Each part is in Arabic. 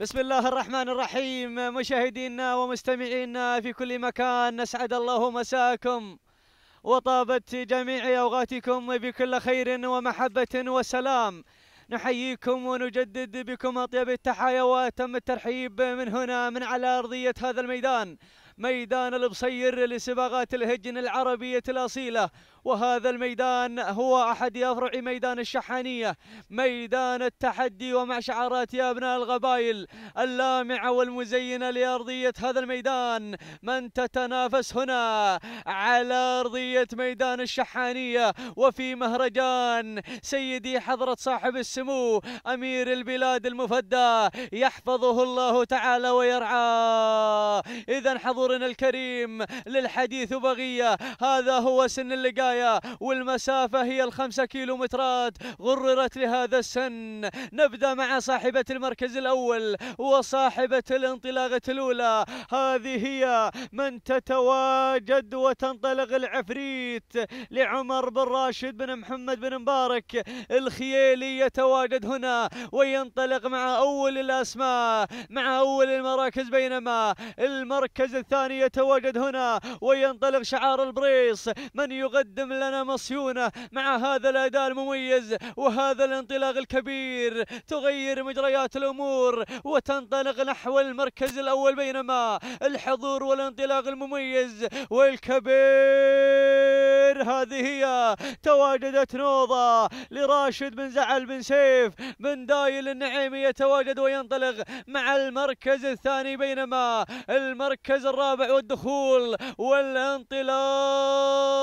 بسم الله الرحمن الرحيم مشاهدينا ومستمعينا في كل مكان نسعد الله مساكم وطابت جميع اوقاتكم بكل خير ومحبه وسلام نحييكم ونجدد بكم اطيب التحايا وتم الترحيب من هنا من على ارضيه هذا الميدان ميدان البصير لسباقات الهجن العربيه الاصيله وهذا الميدان هو أحد أفرع ميدان الشحانية ميدان التحدي ومع شعارات يا أبناء الغبايل اللامعة والمزينة لأرضية هذا الميدان من تتنافس هنا على أرضية ميدان الشحانية وفي مهرجان سيدي حضرة صاحب السمو أمير البلاد المفدى يحفظه الله تعالى ويرعاه إذا حضورنا الكريم للحديث بغية هذا هو سن اللقاء البداية والمسافة هي الخمسة كيلومترات غررت لهذا السن نبدأ مع صاحبة المركز الأول وصاحبة الانطلاقة الأولى هذه هي من تتواجد وتنطلق العفريت لعمر بن راشد بن محمد بن مبارك الخيالي يتواجد هنا وينطلق مع أول الأسماء مع أول المراكز بينما المركز الثاني يتواجد هنا وينطلق شعار البريص من يقدم يقدم لنا مصيونة مع هذا الأداء المميز وهذا الانطلاق الكبير تغير مجريات الأمور وتنطلق نحو المركز الأول بينما الحضور والانطلاق المميز والكبير هذه هي تواجدت نوضة لراشد بن زعل بن سيف بن دايل النعيمي يتواجد وينطلق مع المركز الثاني بينما المركز الرابع والدخول والانطلاق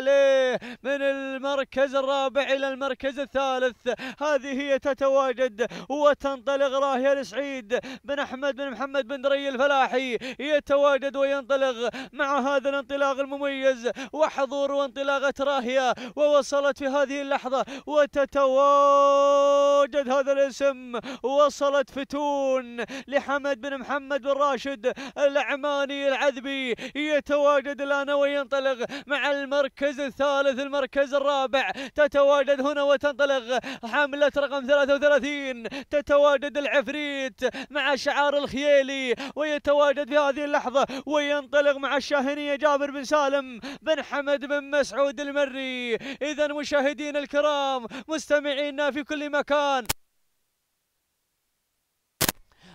عليه من المركز الرابع إلى المركز الثالث هذه هي تتواجد وتنطلق راهية لسعيد بن أحمد بن محمد بن دري الفلاحي يتواجد وينطلق مع هذا الانطلاق المميز وحضور وانطلاقة راهية ووصلت في هذه اللحظة وتتواجد هذا الاسم وصلت فتون لحمد بن محمد بن راشد العماني العذبي يتواجد الآن وينطلق مع المركز المركز الثالث المركز الرابع تتواجد هنا وتنطلق حملة رقم 33 تتواجد العفريت مع شعار الخيالي ويتواجد في هذه اللحظة وينطلق مع الشاهنية جابر بن سالم بن حمد بن مسعود المري إذا مشاهدين الكرام مستمعينا في كل مكان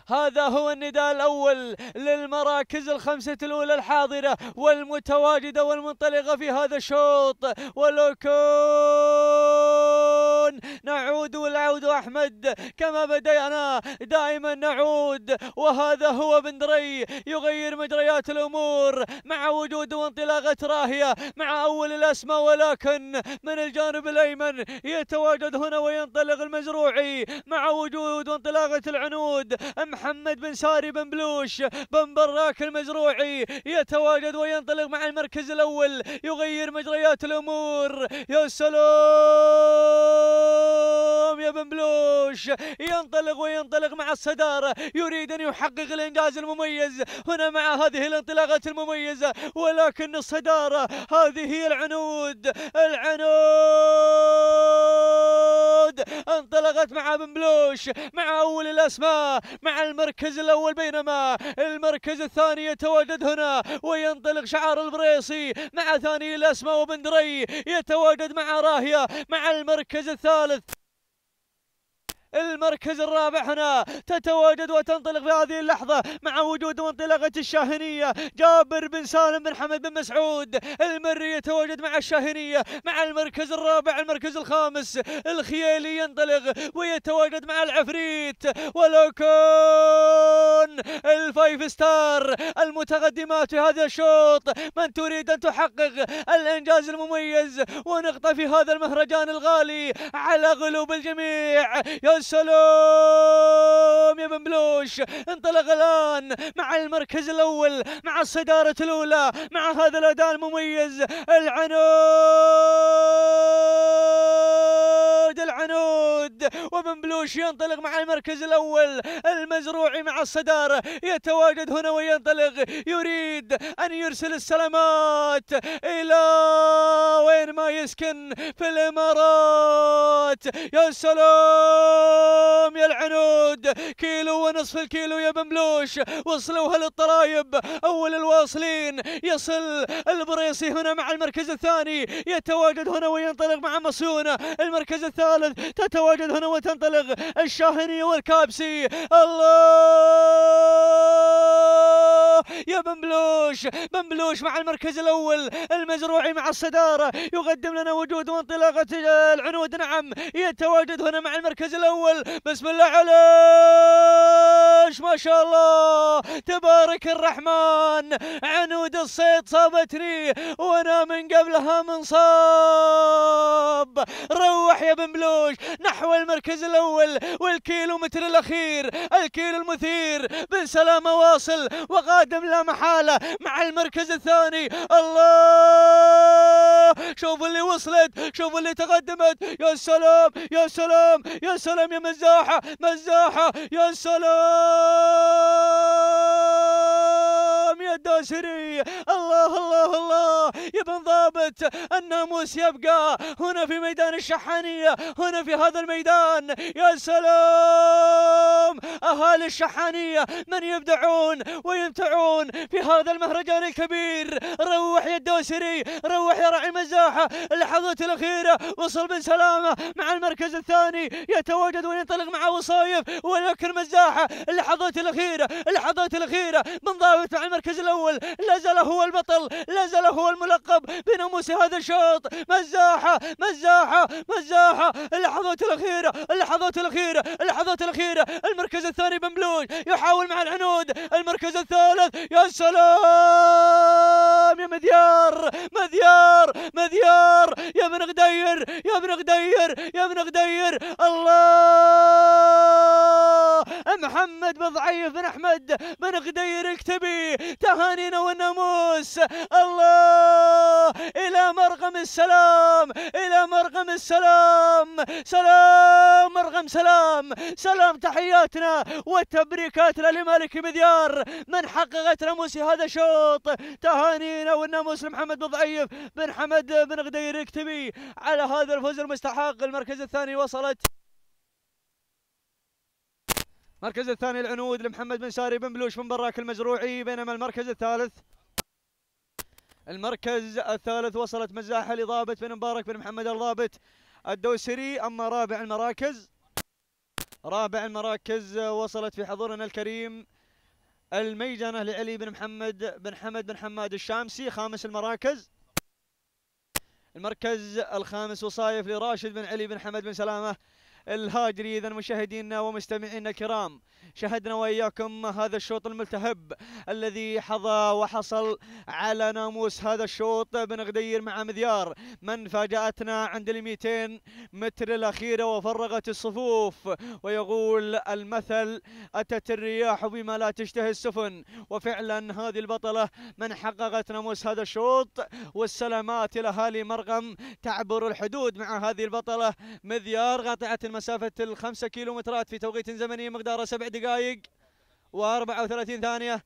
هذا هو النداء الأول للمراكز الخمسة الأولى الحاضرة والمتواجدة والمنطلقة في هذا الشوط ولوكو نعود والعود أحمد كما بدأنا دائما نعود وهذا هو بن دري يغير مجريات الأمور مع وجود وانطلاقة راهية مع أول الأسماء ولكن من الجانب الأيمن يتواجد هنا وينطلق المزروعي مع وجود وانطلاقة العنود محمد بن ساري بن بلوش بن براك المزروعي يتواجد وينطلق مع المركز الأول يغير مجريات الأمور يا سلام بلوم يا بن بلوش ينطلق وينطلق مع الصدارة يريد أن يحقق الإنجاز المميز هنا مع هذه الانطلاقات المميزة ولكن الصدارة هذه هي العنود العنود العود انطلقت مع بن بلوش مع اول الاسماء مع المركز الاول بينما المركز الثاني يتواجد هنا وينطلق شعار البريصي مع ثاني الاسماء وبندري يتواجد مع راهيه مع المركز الثالث المركز الرابع هنا تتواجد وتنطلق في هذه اللحظة مع وجود منطلقة الشاهنية جابر بن سالم بن حمد بن مسعود المري يتواجد مع الشاهنية مع المركز الرابع المركز الخامس الخيالي ينطلق ويتواجد مع العفريت ولو كون الفايف ستار المتقدمات في هذا الشوط من تريد أن تحقق الإنجاز المميز ونقطة في هذا المهرجان الغالي على قلوب الجميع يا سلام يا بن بلوش انطلق الان مع المركز الاول مع الصداره الاولى مع هذا الاداء المميز العنود العنود عنود وبنبلوش بلوش ينطلق مع المركز الأول المزروعي مع الصدارة يتواجد هنا وينطلق يريد أن يرسل السلامات إلى وين ما يسكن في الإمارات يا سلام يا العنود كيلو ونصف الكيلو يا بن بلوش وصلوها للطرايب أول الواصلين يصل البريصي هنا مع المركز الثاني يتواجد هنا وينطلق مع مصيونة المركز الثالث تتواجد هنا وتنطلق الشاهينية والكابسي الله يا بنبلوش بنبلوش مع المركز الأول المزروعي مع الصدارة يقدم لنا وجود وانطلاقة العنود نعم يتواجد هنا مع المركز الأول بسم الله عليش ما شاء الله تبارك الرحمن عنود الصيد صابتني وأنا من قبلها من صاب روح يا بنبلوش نحو المركز الأول والكيلومتر الأخير الكيلو المثير بن سلامة واصل وقادم لا محالة مع المركز الثاني الله شوف اللي وصلت شوف اللي تقدمت يا سلام يا سلام يا سلام يا مزاحة مزاحة يا سلام يا الداسري الله الله الله يا بن ضابط الناموس يبقى هنا في ميدان الشحانية هنا في هذا الميدان يا سلام أهالي الشحانية من يبدعون ويمتعون في هذا المهرجان الكبير روح يا الدوسري روح يا راعي المزاحة اللحظات الأخيرة وصل بن سلامة مع المركز الثاني يتواجد وينطلق مع وصايف ولكن مزاحة اللحظات الأخيرة اللحظات الأخيرة بن ضابط مع المركز الأول لا زال هو البطل الباطل لازال هو الملقب بناموس هذا الشوط مزاحة مزاحة مزاحة اللحظات الأخيرة اللحظات الأخيرة اللحظات الأخيرة المركز الثاني بمبلوج يحاول مع العنود المركز الثالث يا سلام يا مذيار مذيار مذيار يا ابن غدير يا ابن غدير يا ابن غدير الله محمد بضعيف بن احمد بن غدير اكتبي تهانينا والناموس الله الى مرغم السلام الى مرغم السلام سلام مرغم سلام سلام تحياتنا وتبريكاتنا لمالك بديار من حققت ناموسي هذا الشوط تهانينا والناموس لمحمد بضعيف بن حمد بن غدير اكتبي على هذا الفوز المستحق المركز الثاني وصلت المركز الثاني العنود لمحمد بن ساري بن بلوش بن براك المزروعي بينما المركز الثالث المركز الثالث وصلت مزاحه لضابط بن مبارك بن محمد الضابط الدوسري اما رابع المراكز رابع المراكز وصلت في حضورنا الكريم الميجنه لعلي بن محمد بن حمد بن حماد الشامسي خامس المراكز المركز الخامس وصايف لراشد بن علي بن حمد بن سلامه الهاجري اذا مشاهدينا ومستمعينا الكرام شاهدنا واياكم هذا الشوط الملتهب الذي حظى وحصل على ناموس هذا الشوط بن غدير مع مذيار من فاجاتنا عند ال 200 متر الاخيره وفرغت الصفوف ويقول المثل اتت الرياح بما لا تشتهي السفن وفعلا هذه البطله من حققت ناموس هذا الشوط والسلامات الى اهالي مرغم تعبر الحدود مع هذه البطله مذيار قطعت مسافة الخمسة كيلومترات في توقيت زمني مقداره سبع دقائق وثلاثين ثانية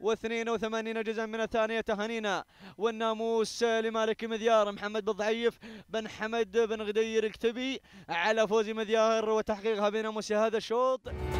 وثمانين جزءا من الثانية تهانينا والناموس لمالك مذيار محمد بن بن حمد بن غدير الكتبي على فوز مذيار بناموس هذا الشوط